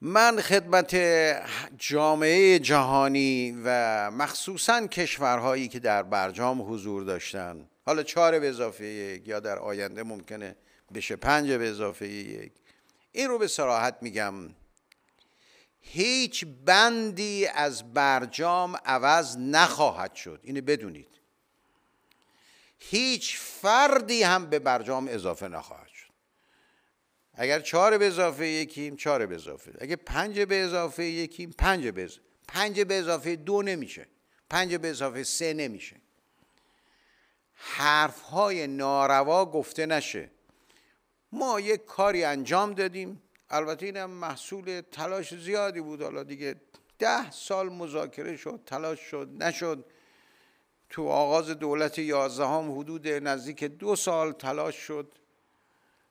من خدمت جامعه جهانی و مخصوصا کشورهایی که در برجام حضور داشتن حالا چهار به اضافه یک یا در آینده ممکنه بشه پنج به اضافه یک این رو به سراحت میگم هیچ بندی از برجام عوض نخواهد شد اینو بدونید هیچ فردی هم به برجام اضافه نخواهد شد اگر چهار به اضافه یکیم چهار به اضافه اگر پنج به اضافه یکیم پنج به اضافه پنج به اضافه دو نمیشه پنج به اضافه سه نمیشه حرف های ناروا گفته نشه ما یک کاری انجام دادیم البته اینم محصول تلاش زیادی بود حالا دیگه ده سال مذاکره شد تلاش شد نشد تو آغاز دولت یازدهم حدود نزدیک دو سال تلاش شد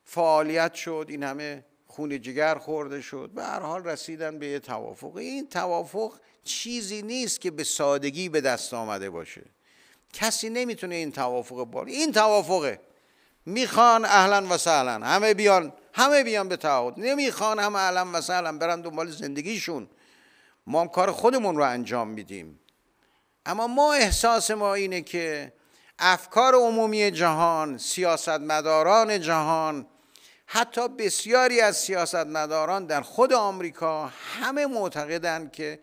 فعالیت شد این همه خون جگر خورده شد به هر حال رسیدن به یه توافق این توافق چیزی نیست که به سادگی به دست آمده باشه کسی نمیتونه این توافق بار. این توافقه میخوان اهلا و سهلا همه بیان همه بیان به تعهد نمیخوان هم اهلا و سهلا برن دنبال زندگیشون ما کار خودمون رو انجام میدیم اما ما احساس ما اینه که افکار عمومی جهان سیاستمداران جهان حتی بسیاری از سیاستمداران در خود آمریکا همه معتقدند که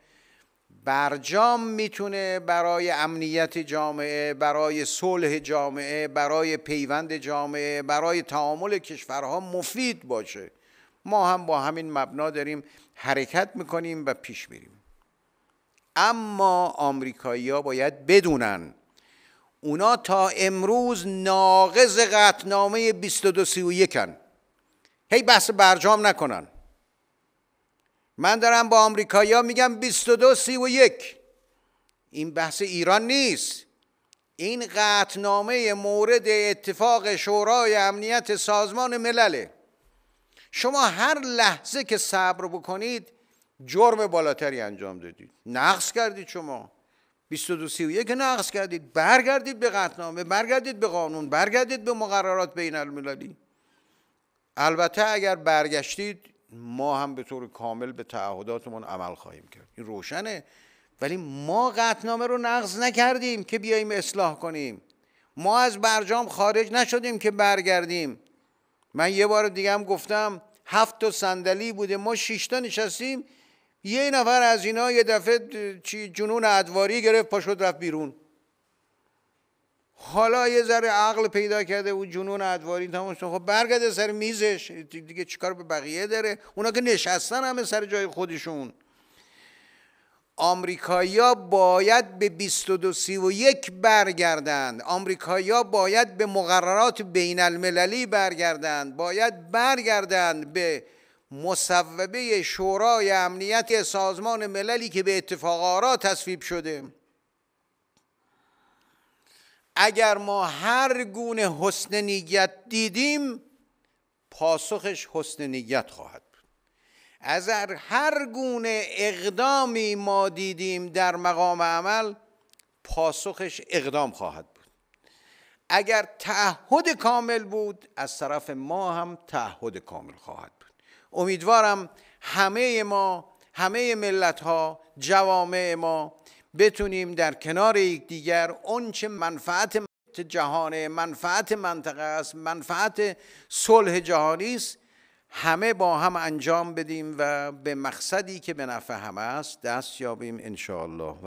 برجام میتونه برای امنیت جامعه برای صلح جامعه برای پیوند جامعه برای تعامل کشورها مفید باشه ما هم با همین مبنا داریم حرکت میکنیم و پیش میریم اما آمریکایی‌ها باید بدونن اونا تا امروز ناقض قطنامه 2231 کن. هی بحث برجام نکنن من دارم با آمریکایا میگم 22 31 این بحث ایران نیست این قطنامه مورد اتفاق شورای امنیت سازمان ملله شما هر لحظه که صبر بکنید جرم بالاتری انجام دادید نقص کردید شما 22 31 نقص کردید برگردید به قطنامه برگردید به قانون برگردید به مقررات بین المللی البته اگر برگشتید ما هم به طور کامل به تعهداتمون عمل خواهیم کرد این روشنه ولی ما قطنامه رو نقض نکردیم که بیاییم اصلاح کنیم ما از برجام خارج نشدیم که برگردیم من یه بار دیگه هم گفتم هفت تا صندلی بوده ما شش تا نشستیم یه نفر از اینا یه دفعه چی جنون ادواری گرفت پاشد رفت بیرون حالا یه ذره عقل پیدا کرده و جنون ادواری تا شد خب برگرده سر میزش دیگه چیکار به بقیه داره اونا که نشستن همه سر جای خودشون آمریکایا باید به 2231 برگردند آمریکایا باید به مقررات بین المللی برگردند باید برگردند به مصوبه شورای امنیت سازمان مللی که به اتفاق آرا تصویب شده اگر ما هر گونه حسن نیت دیدیم پاسخش حسن نیت خواهد بود از هر گونه اقدامی ما دیدیم در مقام عمل پاسخش اقدام خواهد بود اگر تعهد کامل بود از طرف ما هم تعهد کامل خواهد بود امیدوارم همه ما همه ملت ها جوامع ما بتونیم در کنار دیگر اون چه منفعت جهانه منفعت منطقه است منفعت صلح جهانی است همه با هم انجام بدیم و به مقصدی که به نفع همه است دست یابیم ان